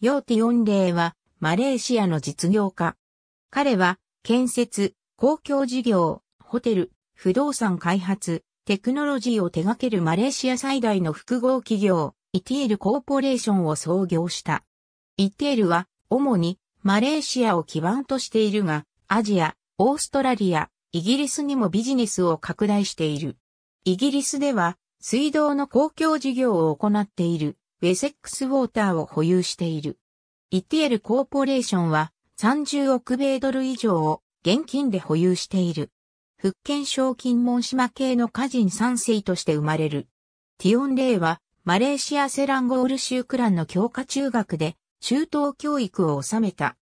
ヨーティオンレイはマレーシアの実業家。彼は建設、公共事業、ホテル、不動産開発、テクノロジーを手掛けるマレーシア最大の複合企業、イティールコーポレーションを創業した。イテールは主にマレーシアを基盤としているが、アジア、オーストラリア、イギリスにもビジネスを拡大している。イギリスでは水道の公共事業を行っている。ウェセックスウォーターを保有している。イティエルコーポレーションは30億米ドル以上を現金で保有している。福建省金門島系の家人3世として生まれる。ティオン・レイはマレーシアセランゴール州クランの教科中学で中等教育を収めた。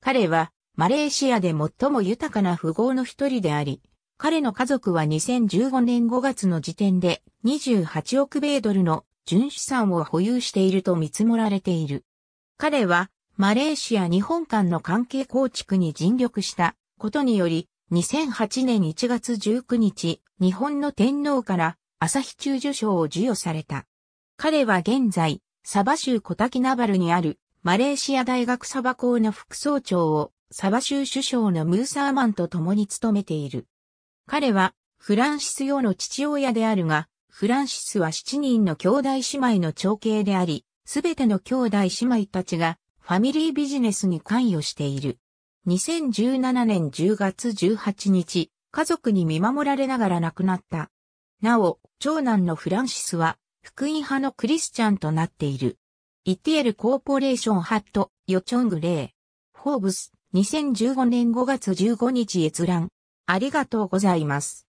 彼はマレーシアで最も豊かな富豪の一人であり、彼の家族は2015年5月の時点で28億米ドルの純資産を保有していると見積もられている。彼は、マレーシア日本間の関係構築に尽力したことにより、2008年1月19日、日本の天皇から朝日中受賞を授与された。彼は現在、サバ州小滝ナバルにあるマレーシア大学サバ校の副総長をサバ州首相のムーサーマンと共に務めている。彼はフランシス用の父親であるが、フランシスは7人の兄弟姉妹の長兄であり、すべての兄弟姉妹たちがファミリービジネスに関与している。2017年10月18日、家族に見守られながら亡くなった。なお、長男のフランシスは、福音派のクリスチャンとなっている。イティエルコーポレーションハット、ヨチョングレー。フォーブス、2015年5月15日閲覧。ありがとうございます。